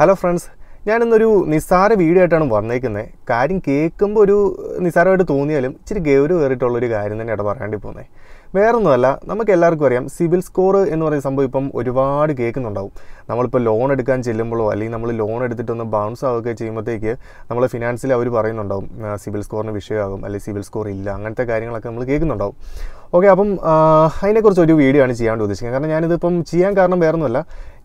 hello friends ഞാനിന്നൊരു നിസ്സാര video ആയിട്ടാണ് വന്നേക്കുന്നത് കാര്യം കേൾക്കുമ്പോൾ ഒരു നിസ്സാരമായിട്ട് തോന്നിയാലും ഇച്ചിരി ഗൗരവ് കയറിയിട്ടുള്ളൊരു കാര്യം തന്നെയാണ് പറയേണ്ടി പോകുന്നത് വേറൊന്നുമല്ല നമുക്ക് എല്ലാവർക്കും അറിയാം സിവിൽ സ്കോർ എന്ന് പറയുന്ന സംഭവം ഇപ്പം ഒരുപാട് കേൾക്കുന്നുണ്ടാവും നമ്മളിപ്പോൾ ലോൺ എടുക്കാൻ ചെല്ലുമ്പോഴോ അല്ലെങ്കിൽ നമ്മൾ ലോൺ എടുത്തിട്ടൊന്ന് ബൗൺസ് ആവുകയൊക്കെ ചെയ്യുമ്പോഴത്തേക്ക് നമ്മൾ ഫിനാൻസിൽ അവർ പറയുന്നുണ്ടാവും സിവിൽ സ്കോറിന് വിഷയമാകും അല്ലെങ്കിൽ സിവിൽ സ്കോർ ഇല്ല അങ്ങനത്തെ കാര്യങ്ങളൊക്കെ നമ്മൾ കേൾക്കുന്നുണ്ടാവും ഓക്കെ അപ്പം അതിനെക്കുറിച്ച് ഒരു വീഡിയോ ആണ് ചെയ്യാണ്ട് ഉദ്ദേശിക്കുന്നത് കാരണം ഞാനിതിപ്പം ചെയ്യാൻ കാരണം ഒന്നുമല്ല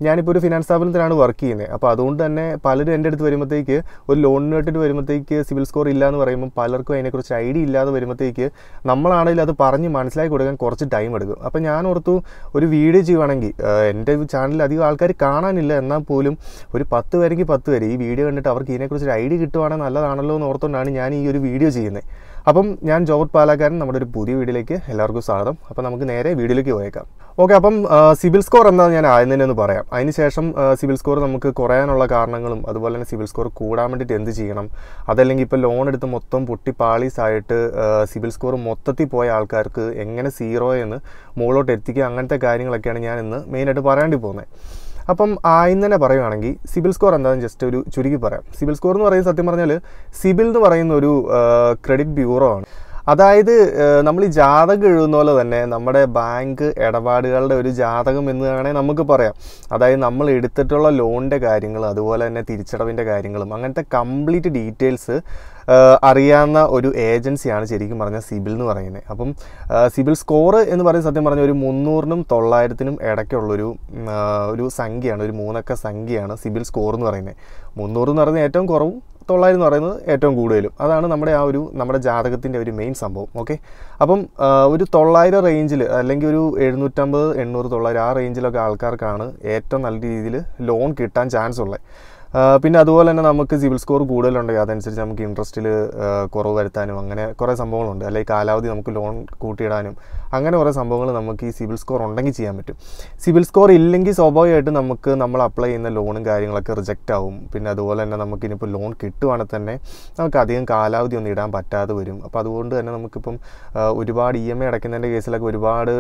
ഞാനിപ്പോൾ ഒരു ഫിനാൻസ് സ്ഥാപനത്തിലാണ് വർക്ക് ചെയ്യുന്നത് അപ്പോൾ അതുകൊണ്ട് തന്നെ പലരും എൻ്റെ അടുത്ത് വരുമ്പോഴത്തേക്ക് ഒരു ലോണിന് വേണ്ടിയിട്ട് വരുമ്പോഴത്തേക്ക് സിവിൽ സ്കോർ ഇല്ല എന്ന് പറയുമ്പോൾ പലർക്കും അതിനെക്കുറിച്ച് ഐഡിയ ഇല്ലാതെ വരുമ്പോഴത്തേക്ക് നമ്മളാണെങ്കിലും അത് പറഞ്ഞ് മനസ്സിലാക്കി കൊടുക്കാൻ കുറച്ച് ടൈം എടുക്കും അപ്പോൾ ഞാൻ ഓർത്തു ഒരു വീഡിയോ ചെയ്യുവാണെങ്കിൽ എൻ്റെ ചാനലിൽ അധികം ആൾക്കാർ കാണാനില്ല എന്നാൽ പോലും ഒരു പത്ത് പേരെങ്കിൽ പത്ത് പേര് ഈ വീഡിയോ കണ്ടിട്ട് അവർക്ക് ഇതിനെക്കുറിച്ച് ഒരു ഐഡിയ കിട്ടുവാണെങ്കിൽ നല്ലതാണല്ലോ എന്ന് ഓർത്തുകൊണ്ടാണ് ഞാൻ ഈ ഒരു വീഡിയോ ചെയ്യുന്നത് അപ്പം ഞാൻ ജോബ് പാലാക്കാരൻ നമ്മുടെ ഒരു പുതിയ വീഡിയോയിലേക്ക് എല്ലാവർക്കും സ്വാഗതം അപ്പം നമുക്ക് നേരെ വീഡിയോയിലേക്ക് പോയേക്കാം ഓക്കെ അപ്പം സിബിൽ സ്കോർ എന്താ ഞാൻ ആദ്യം തന്നെ ഒന്ന് പറയാം അതിനുശേഷം സിബിൽ സ്കോർ നമുക്ക് കുറയാനുള്ള കാരണങ്ങളും അതുപോലെ തന്നെ സിബിൽ സ്കോർ കൂടാൻ വേണ്ടിയിട്ട് എന്ത് ചെയ്യണം അതല്ലെങ്കിൽ ഇപ്പോൾ ലോൺ എടുത്ത് മൊത്തം പൊട്ടി പാളീസായിട്ട് സിബിൽ സ്കോർ മൊത്തത്തിൽ പോയ ആൾക്കാർക്ക് എങ്ങനെ സീറോ എന്ന് മുകളിലോട്ട് എത്തിക്കുക അങ്ങനത്തെ കാര്യങ്ങളൊക്കെയാണ് ഞാൻ ഇന്ന് മെയിനായിട്ട് പറയേണ്ടി പോകുന്നത് അപ്പം ആയിന്ന് തന്നെ പറയുകയാണെങ്കിൽ സിബിൽ സ്കോർ എന്താണെന്ന് ജസ്റ്റ് ഒരു ചുരുക്കി പറയാം സിബിൽ സ്കോർ എന്ന് പറയുന്നത് സത്യം പറഞ്ഞാൽ സിബിൽ എന്ന് പറയുന്ന ഒരു ക്രെഡിറ്റ് ബ്യൂറോ ആണ് അതായത് നമ്മൾ ഈ ജാതകം എഴുതുന്ന പോലെ തന്നെ നമ്മുടെ ബാങ്ക് ഇടപാടുകളുടെ ഒരു ജാതകം എന്ന് വേണമെങ്കിൽ നമുക്ക് പറയാം അതായത് നമ്മൾ എടുത്തിട്ടുള്ള ലോണിൻ്റെ കാര്യങ്ങൾ അതുപോലെ തന്നെ തിരിച്ചടവിൻ്റെ കാര്യങ്ങളും അങ്ങനത്തെ കംപ്ലീറ്റ് ഡീറ്റെയിൽസ് അറിയാവുന്ന ഒരു ഏജൻസിയാണ് ശരിക്കും പറഞ്ഞാൽ സിബിൽ എന്ന് പറയുന്നത് അപ്പം സിബിൽ സ്കോർ എന്ന് പറയുന്നത് സത്യം പറഞ്ഞാൽ ഒരു മുന്നൂറിനും തൊള്ളായിരത്തിനും ഇടയ്ക്കുള്ളൊരു ഒരു സംഖ്യയാണ് ഒരു മൂന്നക്ക സംഖ്യയാണ് സിബിൽ സ്കോർ എന്ന് പറയുന്നത് മുന്നൂറ് എന്ന് പറയുന്നത് ഏറ്റവും കുറവും തൊള്ളായിരം എന്ന് പറയുന്നത് ഏറ്റവും കൂടുതലും അതാണ് നമ്മുടെ ആ ഒരു നമ്മുടെ ജാതകത്തിൻ്റെ ഒരു മെയിൻ സംഭവം ഓക്കെ അപ്പം ഒരു തൊള്ളായിരം റേഞ്ചിൽ അല്ലെങ്കിൽ ഒരു എഴുന്നൂറ്റമ്പത് എണ്ണൂറ് തൊള്ളായിരം ആ റേഞ്ചിലൊക്കെ ആൾക്കാർക്കാണ് ഏറ്റവും നല്ല രീതിയിൽ ലോൺ കിട്ടാൻ ചാൻസ് ഉള്ളത് പിന്നെ അതുപോലെ തന്നെ നമുക്ക് സിവിൽ സ്കോർ കൂടുതലുണ്ട് അതനുസരിച്ച് നമുക്ക് ഇൻട്രസ്റ്റിൽ കുറവ് വരുത്താനും അങ്ങനെ കുറേ സംഭവങ്ങളുണ്ട് അല്ലെങ്കിൽ കാലാവധി നമുക്ക് ലോൺ കൂട്ടിയിടാനും അങ്ങനെ കുറേ സംഭവങ്ങൾ നമുക്ക് ഈ സിവിൽ സ്കോർ ഉണ്ടെങ്കിൽ ചെയ്യാൻ പറ്റും സിവിൽ സ്കോർ ഇല്ലെങ്കിൽ സ്വാഭാവികമായിട്ട് നമുക്ക് നമ്മൾ അപ്ലൈ ചെയ്യുന്ന ലോണും കാര്യങ്ങളൊക്കെ റിജക്റ്റ് ആവും പിന്നെ അതുപോലെ തന്നെ നമുക്ക് ഇനിയിപ്പോൾ ലോൺ കിട്ടുവാണെങ്കിൽ തന്നെ നമുക്ക് അധികം കാലാവധി ഒന്നും ഇടാൻ പറ്റാതെ വരും അപ്പോൾ അതുകൊണ്ട് തന്നെ നമുക്കിപ്പം ഒരുപാട് ഇ എം ഐ അടയ്ക്കുന്നതിൻ്റെ കേസിലൊക്കെ ഒരുപാട്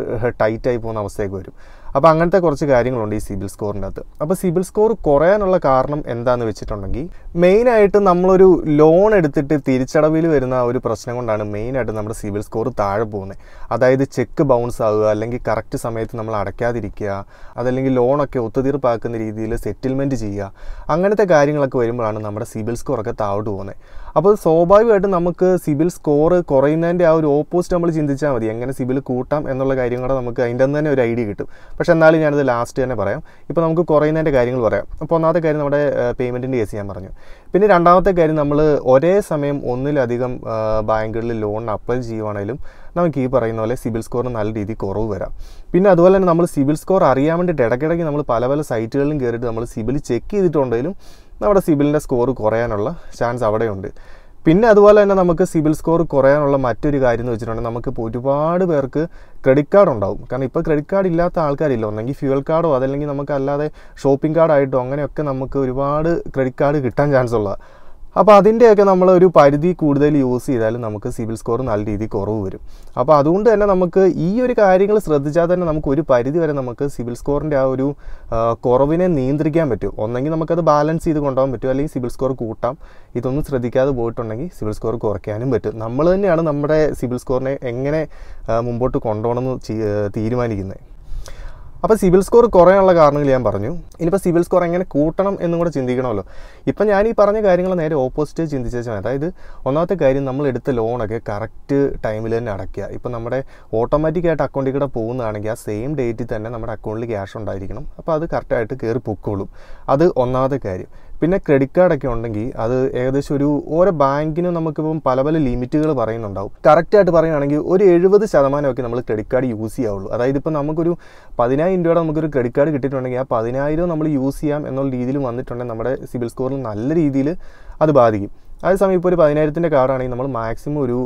ടൈറ്റായി പോകുന്ന അവസ്ഥയൊക്കെ വരും അപ്പോൾ അങ്ങനത്തെ കുറച്ച് കാര്യങ്ങളുണ്ട് ഈ സിബിൽ സ്കോറിൻ്റെ അകത്ത് അപ്പോൾ സിബിൽ സ്കോർ കുറയാനുള്ള കാരണം എന്താണെന്ന് വെച്ചിട്ടുണ്ടെങ്കിൽ മെയിനായിട്ട് നമ്മളൊരു ലോൺ എടുത്തിട്ട് തിരിച്ചടവിൽ വരുന്ന ഒരു പ്രശ്നം കൊണ്ടാണ് മെയിനായിട്ട് നമ്മുടെ സിബിൽ സ്കോർ താഴെ പോകുന്നത് അതായത് ചെക്ക് ബൗൺസ് ആവുക അല്ലെങ്കിൽ കറക്റ്റ് സമയത്ത് നമ്മൾ അടയ്ക്കാതിരിക്കുക അതല്ലെങ്കിൽ ലോണൊക്കെ ഒത്തുതീർപ്പാക്കുന്ന രീതിയിൽ സെറ്റിൽമെൻറ്റ് ചെയ്യുക അങ്ങനത്തെ കാര്യങ്ങളൊക്കെ വരുമ്പോഴാണ് നമ്മുടെ സിബിൽ സ്കോറൊക്കെ താഴോട്ട് പോകുന്നത് അപ്പോൾ സ്വാഭാവികമായിട്ടും നമുക്ക് സിബിൽ സ്കോർ കുറയുന്നതിൻ്റെ ആ ഒരു ഓപ്പോസിറ്റ് നമ്മൾ ചിന്തിച്ചാൽ മതി എങ്ങനെ സിബിൽ കൂട്ടാം എന്നുള്ള കാര്യം കൂടെ നമുക്ക് അതിൻ്റെ തന്നെ ഒരു ഐഡിയ കിട്ടും പക്ഷേ എന്നാലും ഞാനത് ലാസ്റ്റ് തന്നെ പറയാം ഇപ്പോൾ നമുക്ക് കുറയുന്നതിൻ്റെ കാര്യങ്ങൾ പറയാം അപ്പോൾ ഒന്നാമത്തെ കാര്യം നമ്മുടെ പേയ്മെൻറ്റിൻ്റെ കേസ് ഞാൻ പറഞ്ഞു പിന്നെ രണ്ടാമത്തെ കാര്യം നമ്മൾ ഒരേ സമയം ഒന്നിലധികം ബാങ്കുകളിൽ ലോൺ അപ്ലൈ ചെയ്യുവാണെങ്കിലും നമുക്ക് ഈ പറയുന്ന പോലെ സിബിൽ സ്കോറിന് നല്ല രീതിയിൽ കുറവ് വരാം പിന്നെ അതുപോലെ തന്നെ നമ്മൾ സിബിൽ സ്കോർ അറിയാൻ വേണ്ടിയിട്ട് ഇടയ്ക്കിടയ്ക്ക് നമ്മൾ പല പല സൈറ്റുകളിലും കയറിയിട്ട് നമ്മൾ സിബിൽ ചെക്ക് ചെയ്തിട്ടുണ്ടെങ്കിലും നമ്മുടെ സിബിലിൻ്റെ സ്കോർ കുറയാനുള്ള ചാൻസ് അവിടെയുണ്ട് പിന്നെ അതുപോലെ തന്നെ നമുക്ക് സിവിൽ സ്കോർ കുറയാനുള്ള മറ്റൊരു കാര്യം എന്ന് വെച്ചിട്ടുണ്ടെങ്കിൽ ഇപ്പോൾ ഒരുപാട് പേർക്ക് ക്രെഡിറ്റ് കാർഡ് ഉണ്ടാവും കാരണം ഇപ്പോൾ ക്രെഡിറ്റ് കാർഡ് ഇല്ലാത്ത ആൾക്കാരില്ല ഒന്നെങ്കിൽ ഫ്യൂവൽ കാർഡോ അതല്ലെങ്കിൽ നമുക്ക് അല്ലാതെ ഷോപ്പിംഗ് കാർഡായിട്ടോ അങ്ങനെയൊക്കെ നമുക്ക് ഒരുപാട് ക്രെഡിറ്റ് കാർഡ് കിട്ടാൻ ചാൻസ് ഉള്ളതാണ് അപ്പോൾ അതിൻ്റെയൊക്കെ നമ്മൾ ഒരു പരിധി കൂടുതൽ യൂസ് ചെയ്താൽ നമുക്ക് സിവിൽ സ്കോർ നല്ല രീതിയിൽ കുറവ് വരും അപ്പോൾ അതുകൊണ്ട് തന്നെ നമുക്ക് ഈ ഒരു കാര്യങ്ങൾ ശ്രദ്ധിച്ചാൽ തന്നെ നമുക്ക് ഒരു പരിധി വരെ നമുക്ക് സിവിൽ സ്കോറിൻ്റെ ആ ഒരു കുറവിനെ നിയന്ത്രിക്കാൻ പറ്റും ഒന്നെങ്കിൽ നമുക്കത് ബാലൻസ് ചെയ്ത് കൊണ്ടുപോകാൻ പറ്റും അല്ലെങ്കിൽ സിവിൽ സ്കോർ കൂട്ടാം ഇതൊന്നും ശ്രദ്ധിക്കാതെ പോയിട്ടുണ്ടെങ്കിൽ സിവിൽ സ്കോർ കുറയ്ക്കാനും പറ്റും നമ്മൾ തന്നെയാണ് നമ്മുടെ സിവിൽ സ്കോറിനെ എങ്ങനെ മുമ്പോട്ട് കൊണ്ടുപോകണമെന്ന് തീരുമാനിക്കുന്നത് അപ്പോൾ സിവിൽ സ്കോർ കുറയാനുള്ള കാരണങ്ങൾ ഞാൻ പറഞ്ഞു ഇനിയിപ്പോൾ സിവിൽ സ്കോർ എങ്ങനെ കൂട്ടണം എന്നും കൂടെ ചിന്തിക്കണമല്ലോ ഇപ്പം ഞാൻ ഈ പറഞ്ഞ കാര്യങ്ങൾ നേരെ ഓപ്പോസിറ്റ് ചിന്തിച്ചാൽ അതായത് ഒന്നാമത്തെ കാര്യം നമ്മൾ എടുത്ത ലോണൊക്കെ കറക്റ്റ് ടൈമിൽ തന്നെ അടയ്ക്കുക ഇപ്പം നമ്മുടെ ഓട്ടോമാറ്റിക് ആയിട്ട് അക്കൗണ്ടിൽ കൂടെ പോകുന്നതാണെങ്കിൽ ആ സെയിം ഡേറ്റിൽ തന്നെ നമ്മുടെ അക്കൗണ്ടിൽ ക്യാഷ് ഉണ്ടായിരിക്കണം അപ്പോൾ അത് കറക്റ്റായിട്ട് കയറി പൊക്കോളും അത് ഒന്നാമത്തെ കാര്യം പിന്നെ ക്രെഡിറ്റ് കാർഡൊക്കെ ഉണ്ടെങ്കിൽ അത് ഏകദേശം ഒരു ഓരോ ബാങ്കിനും നമുക്കിപ്പം പല പല ലിമിറ്റുകൾ പറയുന്നുണ്ടാവും കറക്റ്റായിട്ട് പറയുകയാണെങ്കിൽ ഒരു എഴുപത് ശതമാനമൊക്കെ നമ്മൾ ക്രെഡിറ്റ് കാർഡ് യൂസ് ചെയ്യാവുള്ളൂ അതായത് ഇപ്പോൾ നമുക്കൊരു പതിനായിരം രൂപയുടെ നമുക്കൊരു ക്രെഡിറ്റ് കാർഡ് കിട്ടിയിട്ടുണ്ടെങ്കിൽ ആ പതിനായിരം നമ്മൾ യൂസ് ചെയ്യാം എന്നുള്ള രീതിയിൽ വന്നിട്ടുണ്ടെങ്കിൽ നമ്മുടെ സിബിൽ സ്കോറിൽ നല്ല രീതിയിൽ അത് ബാധിക്കും അതേസമയം ഇപ്പോൾ ഒരു പതിനായിരത്തിൻ്റെ കാർഡാണെങ്കിൽ നമ്മൾ മാക്സിമം ഒരു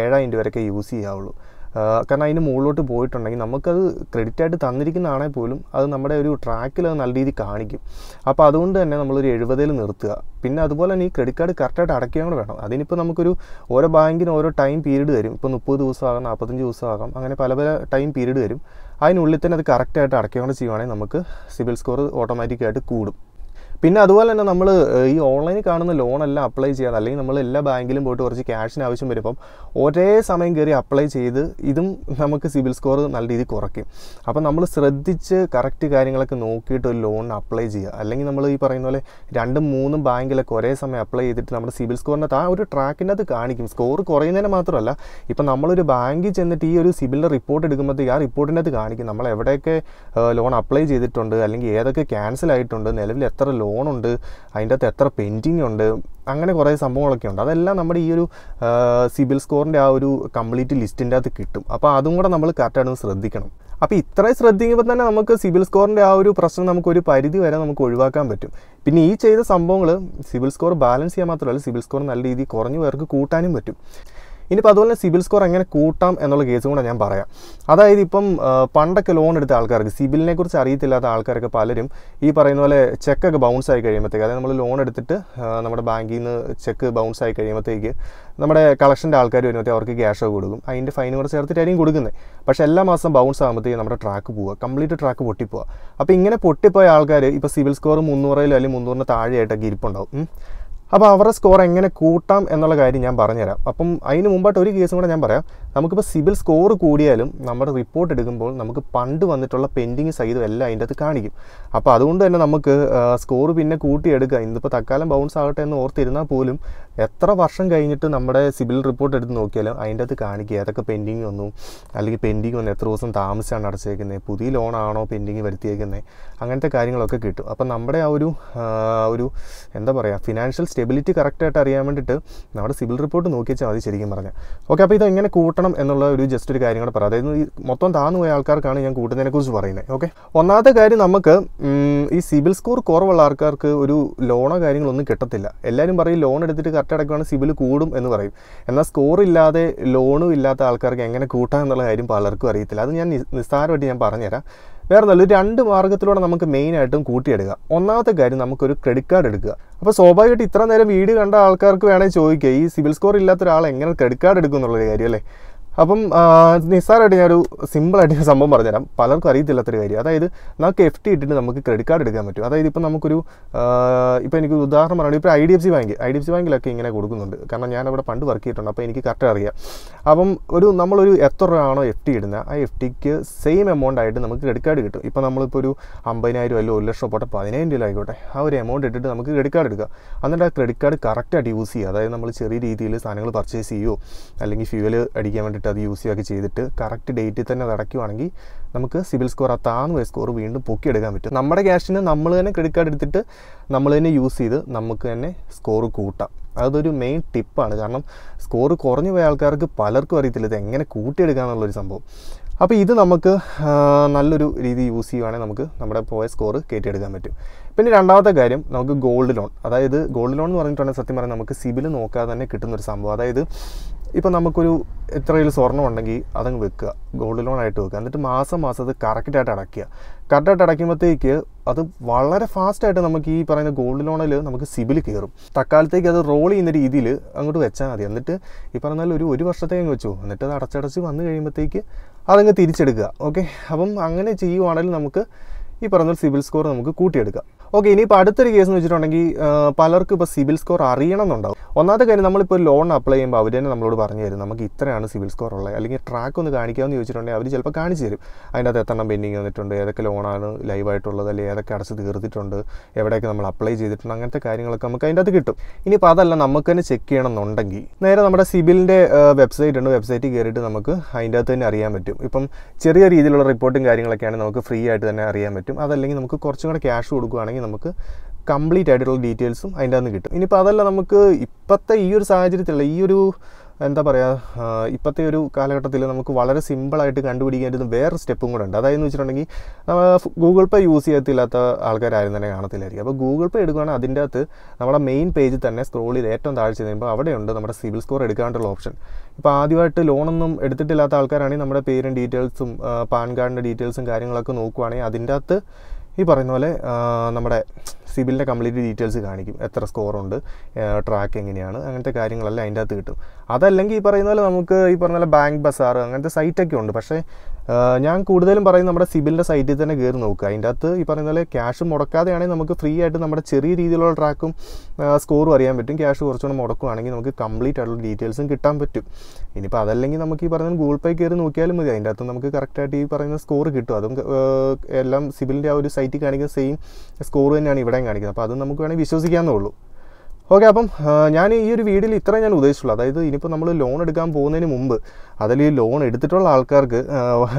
ഏഴായിരം രൂപ വരെയൊക്കെ യൂസ് ചെയ്യാവുള്ളൂ കാരണം അതിന് മുകളിലോട്ട് പോയിട്ടുണ്ടെങ്കിൽ നമുക്കത് ക്രെഡിറ്റ് ആയിട്ട് തന്നിരിക്കുന്നതാണെങ്കിൽ പോലും അത് നമ്മുടെ ഒരു ട്രാക്കിൽ അത് നല്ല രീതിയിൽ കാണിക്കും അപ്പോൾ അതുകൊണ്ട് തന്നെ നമ്മളൊരു എഴുപതിൽ നിർത്തുക പിന്നെ അതുപോലെ തന്നെ ഈ ക്രെഡിറ്റ് കാർഡ് കറക്റ്റായിട്ട് അടയ്ക്കുകയും കൂടെ വേണം അതിനിപ്പോൾ നമുക്കൊരു ഓരോ ബാങ്കിന് ഓരോ ടൈം പീരീഡ് തരും ഇപ്പോൾ മുപ്പത് ദിവസമാകാം നാൽപ്പത്തഞ്ച് ദിവസമാകാം അങ്ങനെ പല പല ടൈം പീരീഡ് വരും അതിനുള്ളിൽ തന്നെ അത് കറക്റ്റായിട്ട് അടയ്ക്കുകയും കൂടെ ചെയ്യുവാണെങ്കിൽ നമുക്ക് സിബിൽ സ്കോർ ഓട്ടോമാറ്റിക്കായിട്ട് കൂടും പിന്നെ അതുപോലെ തന്നെ നമ്മൾ ഈ ഓൺലൈനിൽ കാണുന്ന ലോണെല്ലാം അപ്ലൈ ചെയ്യാതെ അല്ലെങ്കിൽ നമ്മൾ എല്ലാ ബാങ്കിലും പോയിട്ട് കുറച്ച് ക്യാഷിന് ആവശ്യം വരുമ്പം ഒരേ സമയം കയറി അപ്ലൈ ചെയ്ത് ഇതും നമുക്ക് സിബിൽ സ്കോർ നല്ല രീതിയിൽ കുറയ്ക്കും അപ്പം നമ്മൾ ശ്രദ്ധിച്ച് കറക്റ്റ് കാര്യങ്ങളൊക്കെ നോക്കിയിട്ട് ഒരു ലോണിന് അപ്ലൈ ചെയ്യുക അല്ലെങ്കിൽ നമ്മൾ ഈ പറയുന്ന പോലെ രണ്ടും മൂന്നും ബാങ്കിലൊക്കെ ഒരേ സമയം അപ്ലൈ ചെയ്തിട്ട് നമ്മുടെ സിബിൽ സ്കോറിനകത്ത് ആ ഒരു ട്രാക്കിൻ്റെ അത് കാണിക്കും സ്കോർ കുറയുന്നതിന് മാത്രമല്ല ഇപ്പം നമ്മളൊരു ബാങ്കിൽ ചെന്നിട്ട് ഈ ഒരു സിബിലിൻ്റെ റിപ്പോർട്ട് എടുക്കുമ്പോഴത്തേക്ക് ആ റിപ്പോർട്ടിൻ്റെ അത് കാണിക്കും നമ്മൾ എവിടെയൊക്കെ ലോൺ അപ്ലൈ ചെയ്തിട്ടുണ്ട് അല്ലെങ്കിൽ ഏതൊക്കെ ക്യാൻസൽ ആയിട്ടുണ്ട് നിലവിൽ എത്ര ലോൺ ലോണുണ്ട് അതിൻ്റെ അകത്ത് എത്ര പെൻഡിങ് ഉണ്ട് അങ്ങനെ കുറേ സംഭവങ്ങളൊക്കെ ഉണ്ട് അതെല്ലാം നമ്മുടെ ഈ ഒരു സിബിൽ സ്കോറിൻ്റെ ആ ഒരു കംപ്ലീറ്റ് ലിസ്റ്റിൻ്റെ അകത്ത് കിട്ടും അപ്പോൾ അതും കൂടെ നമ്മൾ കറക്റ്റായിട്ട് ശ്രദ്ധിക്കണം അപ്പോൾ ഇത്രയും ശ്രദ്ധിക്കുമ്പോൾ തന്നെ നമുക്ക് സിബിൽ സ്കോറിൻ്റെ ആ ഒരു പ്രശ്നം നമുക്ക് ഒരു പരിധി വരെ നമുക്ക് ഒഴിവാക്കാൻ പറ്റും പിന്നെ ഈ ചെയ്ത സംഭവങ്ങൾ സിബിൽ സ്കോർ ബാലൻസ് ചെയ്യാൻ മാത്രമല്ല സിബിൽ സ്കോർ നല്ല രീതിയിൽ കുറഞ്ഞു പേർക്ക് കൂട്ടാനും പറ്റും ഇനിയിപ്പോൾ അതുപോലെ സിബിൽ സ്കോർ എങ്ങനെ കൂട്ടാം എന്നുള്ള കേസും കൂടെ ഞാൻ പറയാം അതായത് ഇപ്പം പണ്ടൊക്കെ ലോൺ എടുത്ത ആൾക്കാർക്ക് സിബിലിനെ കുറിച്ച് അറിയത്തില്ലാത്ത ആൾക്കാരൊക്കെ പലരും ഈ പറയുന്ന പോലെ ചെക്കൊക്കെ ബൗൺസ് ആയി കഴിയുമ്പോഴത്തേക്ക് അതായത് നമ്മൾ ലോൺ എടുത്തിട്ട് നമ്മുടെ ബാങ്കിൽ നിന്ന് ചെക്ക് ബൗൺസ് ആയി കഴിയുമ്പോഴത്തേക്ക് നമ്മുടെ കളക്ഷൻ്റെ ആൾക്കാർ വരുമ്പോഴത്തേക്ക് അവർക്ക് ക്യാഷ് കൊടുക്കും അതിൻ്റെ ഫൈൻ കുറച്ച് ചേർത്തിട്ടായിരിക്കും കൊടുക്കുന്നത് പക്ഷേ എല്ലാ മാസം ബൗൺസ് ആകുമ്പോഴത്തേക്ക് നമ്മുടെ ട്രാക്ക് പോവുക കംപ്ലീറ്റ് ട്രാക്ക് പൊട്ടിപ്പോവുക അപ്പോൾ ഇങ്ങനെ പൊട്ടിപ്പോയ ആൾക്കാർ ഇപ്പോൾ സിവിൽ സ്കോർ മുന്നൂറിലും അല്ലെങ്കിൽ മുന്നൂറിന് താഴെയായിട്ടൊക്കെ ഇരിപ്പുണ്ടാവും അപ്പോൾ അവരുടെ സ്കോർ എങ്ങനെ കൂട്ടാം എന്നുള്ള കാര്യം ഞാൻ പറഞ്ഞുതരാം അപ്പം അതിന് മുമ്പായിട്ട് ഒരു കേസും കൂടെ ഞാൻ പറയാം നമുക്കിപ്പോൾ സിബിൽ സ്കോർ കൂടിയാലും നമ്മുടെ റിപ്പോർട്ട് എടുക്കുമ്പോൾ നമുക്ക് പണ്ട് വന്നിട്ടുള്ള പെൻഡിങ് സഹിതം എല്ലാം അതിൻ്റെ അകത്ത് കാണിക്കും അപ്പോൾ അതുകൊണ്ട് തന്നെ നമുക്ക് സ്കോർ പിന്നെ കൂട്ടിയെടുക്കുക ഇന്നിപ്പോൾ തക്കാലം ബൗൺസ് ആകട്ടെ എന്ന് ഓർത്തിരുന്നാൽ പോലും എത്ര വർഷം കഴിഞ്ഞിട്ട് നമ്മുടെ സിവിൽ റിപ്പോർട്ട് എടുത്ത് നോക്കിയാലും അതിൻ്റെ അത് കാണിക്കുക ഏതൊക്കെ പെൻഡിങ് വന്നു അല്ലെങ്കിൽ പെൻഡിങ് വന്നു എത്ര ദിവസം താമസിച്ചാണ് അടച്ചേക്കുന്നത് പുതിയ ലോണാണോ പെൻഡിങ് വരുത്തിയേക്കുന്നത് അങ്ങനത്തെ കാര്യങ്ങളൊക്കെ കിട്ടും അപ്പം നമ്മുടെ ആ ഒരു ഒരു എന്താ പറയുക ഫിനാൻഷ്യൽ സ്റ്റെബിലിറ്റി കറക്റ്റായിട്ട് അറിയാൻ വേണ്ടിയിട്ട് നമ്മുടെ സിവിൽ റിപ്പോർട്ട് നോക്കിയാൽ മതി ശരിക്കും പറഞ്ഞാൽ ഓക്കെ അപ്പോൾ ഇത് എങ്ങനെ കൂട്ടണം എന്നുള്ള ഒരു ജസ്റ്റ് ഒരു കാര്യം കൂടെ പറയാം അതായത് ഈ മൊത്തം താന്നു പോയ ആൾക്കാർക്കാണ് ഞാൻ കൂട്ടുന്നതിനെക്കുറിച്ച് പറയുന്നത് ഓക്കെ ഒന്നാമത്തെ കാര്യം നമുക്ക് ഈ സിവിൽ സ്കോർ കുറവുള്ള ആൾക്കാർക്ക് ഒരു ലോണോ കാര്യങ്ങളൊന്നും കിട്ടത്തില്ല എല്ലാവരും പറയും ലോൺ എടുത്തിട്ട് ഒറ്റടക്കാണ് സിബിൽ കൂടും എന്ന് പറയും എന്നാൽ സ്കോർ ഇല്ലാതെ ലോണും ഇല്ലാത്ത ആൾക്കാർക്ക് എങ്ങനെ കൂട്ടാം എന്നുള്ള കാര്യം പലർക്കും അറിയത്തില്ല അത് ഞാൻ നിസ്സാരമായിട്ട് ഞാൻ പറഞ്ഞുതരാം വേറെ നല്ല രണ്ട് മാർഗ്ഗത്തിലൂടെ നമുക്ക് മെയിനായിട്ടും കൂട്ടിയെടുക്കുക ഒന്നാമത്തെ കാര്യം നമുക്കൊരു ക്രെഡിറ്റ് കാർഡ് എടുക്കുക അപ്പോൾ സ്വാഭാവികമായിട്ട് ഇത്ര നേരം വീട് കണ്ട ആൾക്കാർക്ക് വേണമെങ്കിൽ ചോദിക്കുക ഈ സിവിൽ സ്കോർ ഇല്ലാത്ത ഒരാൾ എങ്ങനെ ക്രെഡിറ്റ് കാർഡ് എടുക്കും എന്നുള്ളൊരു കാര്യം അല്ലേ അപ്പം നിസ്സാരമായിട്ട് ഞാനൊരു സിമ്പിളായിട്ട് ഞാൻ സംഭവം പറഞ്ഞുതരാം പലർക്കും അറിയത്തില്ലാത്തൊരു കാര്യം അതായത് നമുക്ക് എഫ് ടി ഇട്ടിട്ട് നമുക്ക് ക്രെഡിറ്റ് കാർഡ് എടുക്കാൻ പറ്റും അതായത് ഇപ്പം നമുക്കൊരു ഇപ്പോൾ എനിക്ക് ഉദാഹരണം പറയുകയാണെങ്കിൽ ഇപ്പോൾ I D F C bank I D F C ബാങ്കിലൊക്കെ ഇങ്ങനെ കൊടുക്കുന്നുണ്ട് കാരണം ഞാൻ അവിടെ പണ്ട് വർക്ക് ചെയ്തിട്ടുണ്ട് അപ്പോൾ എനിക്ക് കറക്റ്റ് അറിയാം അപ്പം ഒരു നമ്മളൊരു എത്ര രൂപയാണോ എഫ് ടി ഇടുന്ന ആ എഫ് ടിക്ക് സെയിം എമൗണ്ട് ആയിട്ട് നമുക്ക് ക്രെഡിറ്റ് കാർഡ് കിട്ടും ഇപ്പോൾ നമ്മളിപ്പോൾ ഒരു അമ്പതിനായിരം അല്ലോ ഒരു ലക്ഷം പോട്ടെ പതിനായിരം രൂപ ആയിക്കോട്ടെ ആ ഒരു എമൗണ്ട് ഇട്ടിട്ട് നമുക്ക് ക്രെഡിറ്റ് കാർഡ് എടുക്കുക എന്നിട്ട് ആ ക്രെഡിറ്റ് കാർഡ് കറക്റ്റായിട്ട് യൂസ് ചെയ്യുക അതായത് നമ്മൾ ചെറിയ രീതിയിൽ സാധനങ്ങൾ പർച്ചേസ് ചെയ്യുമോ അല്ലെങ്കിൽ ഫ്യൂവൽ അടിക്കാൻ വേണ്ടിയിട്ട് അത് യൂസ് ആക്കി ചെയ്തിട്ട് കറക്റ്റ് ഡേറ്റിൽ തന്നെ അത് അടയ്ക്കുവാണെങ്കിൽ നമുക്ക് സിവിൽ സ്കോർ ആ താന്ന് പോയ സ്കോർ വീണ്ടും പൊക്കിയെടുക്കാൻ പറ്റും നമ്മുടെ ക്യാഷിന് നമ്മൾ തന്നെ ക്രെഡിറ്റ് കാർഡ് എടുത്തിട്ട് നമ്മൾ തന്നെ യൂസ് ചെയ്ത് നമുക്ക് തന്നെ സ്കോർ കൂട്ടാം അതൊരു മെയിൻ ടിപ്പാണ് കാരണം സ്കോർ കുറഞ്ഞു പോയ ആൾക്കാർക്ക് പലർക്കും അറിയത്തില്ല ഇത് എങ്ങനെ കൂട്ടിയെടുക്കാന്നുള്ളൊരു സംഭവം അപ്പോൾ ഇത് നമുക്ക് നല്ലൊരു രീതി യൂസ് ചെയ്യുവാണെങ്കിൽ നമുക്ക് നമ്മുടെ പോയ സ്കോർ കയറ്റിയെടുക്കാൻ പറ്റും പിന്നെ രണ്ടാമത്തെ കാര്യം നമുക്ക് ഗോൾഡ് ലോൺ അതായത് ഗോൾഡ് ലോൺ എന്ന് പറഞ്ഞിട്ടുണ്ടെങ്കിൽ സത്യം പറഞ്ഞാൽ നമുക്ക് സിബിൽ നോക്കാതെ തന്നെ കിട്ടുന്നൊരു സംഭവം അതായത് ഇപ്പോൾ നമുക്കൊരു എത്രയിൽ സ്വർണ്ണം ഉണ്ടെങ്കിൽ അതങ്ങ് വെക്കുക ഗോൾഡ് ലോൺ ആയിട്ട് വെക്കുക എന്നിട്ട് മാസം മാസം അത് കറക്റ്റായിട്ട് അടയ്ക്കുക കറക്റ്റായിട്ട് അടയ്ക്കുമ്പോഴത്തേക്ക് അത് വളരെ ഫാസ്റ്റായിട്ട് നമുക്ക് ഈ പറയുന്ന ഗോൾഡ് ലോണിൽ നമുക്ക് സിബിൽ കയറും തക്കാലത്തേക്ക് അത് റോൾ ചെയ്യുന്ന രീതിയിൽ അങ്ങോട്ട് വെച്ചാൽ മതി എന്നിട്ട് ഈ പറഞ്ഞാൽ ഒരു ഒരു വർഷത്തേക്ക് വെച്ചു എന്നിട്ട് അത് അടച്ചടച്ച് വന്നു കഴിയുമ്പോഴത്തേക്ക് അതങ്ങ് തിരിച്ചെടുക്കുക ഓക്കെ അപ്പം അങ്ങനെ ചെയ്യുവാണെങ്കിൽ നമുക്ക് ഈ പറഞ്ഞ സിബിൽ സ്കോർ നമുക്ക് കൂട്ടിയെടുക്കാം ഓക്കെ ഇനിയിപ്പോൾ അടുത്തൊരു കേസ് എന്ന് വെച്ചിട്ടുണ്ടെങ്കിൽ പലർക്കും ഇപ്പോൾ സിവിൽ സ്കോർ അറിയണം എന്നുണ്ടാവും ഒന്നാമത്തെ കാര്യം നമ്മളിപ്പോൾ ഒരു ലോൺ അപ്ലൈ ചെയ്യുമ്പോൾ അവർ തന്നെ നമ്മളോട് പറഞ്ഞു തരും നമുക്ക് ഇത്രയാണ് സിവിൽ സ്കോർ ഉള്ളത് അല്ലെങ്കിൽ ട്രാക്ക് ഒന്ന് കാണിക്കാമെന്ന് ചോദിച്ചിട്ടുണ്ടെങ്കിൽ അവർ ചിലപ്പോൾ കാണിച്ചു തരും അത് എത്രണ്ണം പെൻഡിങ് വന്നിട്ടുണ്ട് ഏതൊക്കെ ലോണാണ് ലൈവായിട്ടുള്ളത് അല്ലെങ്കിൽ ഏതൊക്കെ അടച്ച് തീർത്തിട്ടുണ്ട് എവിടെയൊക്കെ നമ്മൾ അപ്ലൈ ചെയ്തിട്ടുണ്ട് അങ്ങനത്തെ കാര്യങ്ങളൊക്കെ നമുക്ക് അതിൻ്റെ അത് കിട്ടും ഇനിയിപ്പോൾ അതല്ല നമുക്ക് തന്നെ ചെക്ക് ചെയ്യണം എന്നുണ്ടെങ്കിൽ നേരെ നമ്മുടെ സിബിലിൻ്റെ വെബ്സൈറ്റ് ഉണ്ട് വെബ്സൈറ്റിൽ കയറിയിട്ട് നമുക്ക് അതിൻ്റെ അകത്ത് തന്നെ അറിയാൻ പറ്റും ഇപ്പം ചെറിയ രീതിയിലുള്ള റിപ്പോർട്ടും കാര്യങ്ങളൊക്കെയാണ് നമുക്ക് ഫ്രീ ആയിട്ട് തന്നെ അറിയാൻ പറ്റും അതല്ലെങ്കിൽ നമുക്ക് കുറച്ചും കൂടെ ക്യാഷ് കൊടുക്കുകയാണെങ്കിൽ നോക്കുകയാണെങ്കിൽ നമുക്ക് കംപ്ലീറ്റ് ആയിട്ടുള്ള ഡീറ്റെയിൽസും അതിൻ്റെ അകത്ത് കിട്ടും ഇനിയിപ്പോൾ അതല്ല നമുക്ക് ഇപ്പോഴത്തെ ഈ ഒരു സാഹചര്യത്തിലുള്ള ഈ ഒരു എന്താ പറയുക ഇപ്പോഴത്തെ ഒരു കാലഘട്ടത്തിൽ നമുക്ക് വളരെ സിമ്പിളായിട്ട് കണ്ടുപിടിക്കേണ്ടത് വേറെ സ്റ്റെപ്പും കൂടെ ഉണ്ട് അതായത് വെച്ചിട്ടുണ്ടെങ്കിൽ ഗൂഗിൾ പേ യൂസ് ചെയ്യത്തില്ലാത്ത ആൾക്കാരാരും തന്നെ കാണത്തില്ലായിരിക്കും അപ്പോൾ ഗൂഗിൾ പേ എടുക്കുകയാണെങ്കിൽ അതിൻ്റെ അകത്ത് നമ്മുടെ മെയിൻ പേജിൽ തന്നെ സ്ക്രോൾ ചെയ്ത് ഏറ്റവും താഴ്ച കഴിയുമ്പോൾ അവിടെയുണ്ട് നമ്മുടെ സിവിൽ സ്കോർ എടുക്കാനുള്ള ഓപ്ഷൻ ഇപ്പോൾ ആദ്യമായിട്ട് ലോണൊന്നും എടുത്തിട്ടില്ലാത്ത ആൾക്കാരാണെങ്കിൽ നമ്മുടെ പേരും ഡീറ്റെയിൽസും പാൻ കാർഡിൻ്റെ ഡീറ്റെയിൽസും കാര്യങ്ങളൊക്കെ നോക്കുവാണെങ്കിൽ അതിൻ്റെ അകത്ത് ഈ പറയുന്ന പോലെ നമ്മുടെ സിബിലിൻ്റെ കംപ്ലീറ്റ് ഡീറ്റെയിൽസ് കാണിക്കും എത്ര സ്കോറുണ്ട് ട്രാക്ക് എങ്ങനെയാണ് അങ്ങനത്തെ കാര്യങ്ങളെല്ലാം അതിൻ്റെ അകത്ത് കിട്ടും അതല്ലെങ്കിൽ ഈ പറയുന്ന പോലെ നമുക്ക് ഈ പറഞ്ഞ പോലെ ബാങ്ക് ബസാർ അങ്ങനത്തെ സൈറ്റൊക്കെ ഉണ്ട് പക്ഷേ ഞാൻ കൂടുതലും പറയും നമ്മുടെ സിബിലിൻ്റെ സൈറ്റിൽ തന്നെ കയറി നോക്കുക അതിൻ്റെ അകത്ത് ഈ പറയുന്ന പോലെ ക്യാഷ് മുടക്കാതെയാണെങ്കിൽ നമുക്ക് ഫ്രീ ആയിട്ട് നമ്മുടെ ചെറിയ രീതിയിലുള്ള ട്രാക്കും സ്കോറും അറിയാൻ പറ്റും ക്യാഷ് കുറച്ചുകൂടെ മുടക്കുകയാണെങ്കിൽ നമുക്ക് കംപ്ലീറ്റ് ആയിട്ടുള്ള ഡീറ്റെയിൽസും കിട്ടാൻ പറ്റും ഇനിയിപ്പോൾ അതല്ലെങ്കിൽ നമുക്ക് ഈ പറയുന്ന ഗൂഗിൾ പേ കയറി നോക്കിയാലും മതി അതിൻ്റെ അകത്ത് നമുക്ക് കറക്റ്റായിട്ട് ഈ പറയുന്ന സ്കോർ കിട്ടും അതും എല്ലാം സിബിലിൻ്റെ ആ ഒരു സൈറ്റിൽ കാണിക്കുന്ന സെയിം സ്കോർ തന്നെയാണ് ഇവിടെ അഭിപ്രായം കാണിക്കുന്നത് അപ്പോൾ അത് നമുക്ക് വേണമെങ്കിൽ വിശ്വസിക്കാമെന്നേ ഉള്ളൂ ഓക്കെ അപ്പം ഞാൻ ഈ ഒരു വീഡിയോയിൽ ഇത്ര ഞാൻ ഉദ്ദേശിച്ചുള്ളൂ അതായത് ഇനിയിപ്പോൾ നമ്മൾ ലോൺ എടുക്കാൻ പോകുന്നതിന് മുമ്പ് അതിൽ ഈ ലോൺ എടുത്തിട്ടുള്ള ആൾക്കാർക്ക്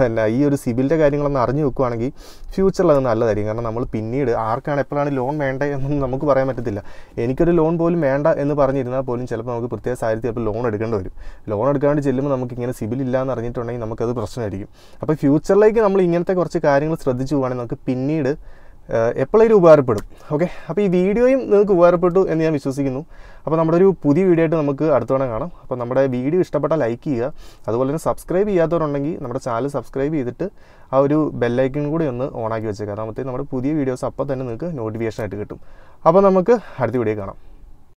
എന്നാ ഈ ഒരു സിബിലിൻ്റെ കാര്യങ്ങളൊന്ന് അറിഞ്ഞു വെക്കുകയാണെങ്കിൽ ഫ്യൂച്ചറിൽ അത് നല്ലതായിരിക്കും കാരണം നമ്മൾ പിന്നീട് ആർക്കാണ് എപ്പോഴാണ് ലോൺ വേണ്ട എന്നൊന്നും നമുക്ക് പറയാൻ പറ്റത്തില്ല എനിക്കൊരു ലോൺ പോലും വേണ്ട എന്ന് പറഞ്ഞിരുന്നാൽ പോലും ചിലപ്പോൾ നമുക്ക് പ്രത്യേക സാഹചര്യത്തിൽ അപ്പോൾ ലോൺ എടുക്കേണ്ടി വരും ലോൺ എടുക്കാണ്ട് ചെല്ലുമ്പോൾ നമുക്ക് ഇങ്ങനെ സിബിൽ ഇല്ല എന്ന് അറിഞ്ഞിട്ടുണ്ടെങ്കിൽ നമുക്കത് പ്രശ്നമായിരിക്കും അപ്പോൾ ഫ്യൂച്ചറിലേക്ക് നമ്മൾ ഇങ്ങനത്തെ കുറച്ച് കാര്യങ്ങൾ ശ്രദ്ധിച്ചു പോകുകയാണെങ്കിൽ നമുക്ക് പിന്നീട് എപ്പോഴും ഉപകാരപ്പെടും ഓക്കെ അപ്പോൾ ഈ വീഡിയോയും നിങ്ങൾക്ക് ഉപകാരപ്പെട്ടു എന്ന് ഞാൻ വിശ്വസിക്കുന്നു അപ്പോൾ നമ്മുടെ ഒരു പുതിയ വീഡിയോ ആയിട്ട് നമുക്ക് അടുത്തവണ കാണാം അപ്പോൾ നമ്മുടെ വീഡിയോ ഇഷ്ടപ്പെട്ടാൽ ലൈക്ക് ചെയ്യുക അതുപോലെ തന്നെ സബ്സ്ക്രൈബ് ചെയ്യാത്തവരുണ്ടെങ്കിൽ നമ്മുടെ ചാനൽ സബ്സ്ക്രൈബ് ചെയ്തിട്ട് ആ ഒരു ബെല്ലൈക്കൺ കൂടി ഒന്ന് ഓണാക്കി വെച്ചേക്കാം അതാകുമ്പോഴത്തേക്കും നമ്മുടെ പുതിയ വീഡിയോസ് അപ്പോൾ തന്നെ നിങ്ങൾക്ക് നോട്ടിഫിക്കേഷൻ ആയിട്ട് കിട്ടും അപ്പോൾ നമുക്ക് അടുത്ത വീഡിയോ കാണാം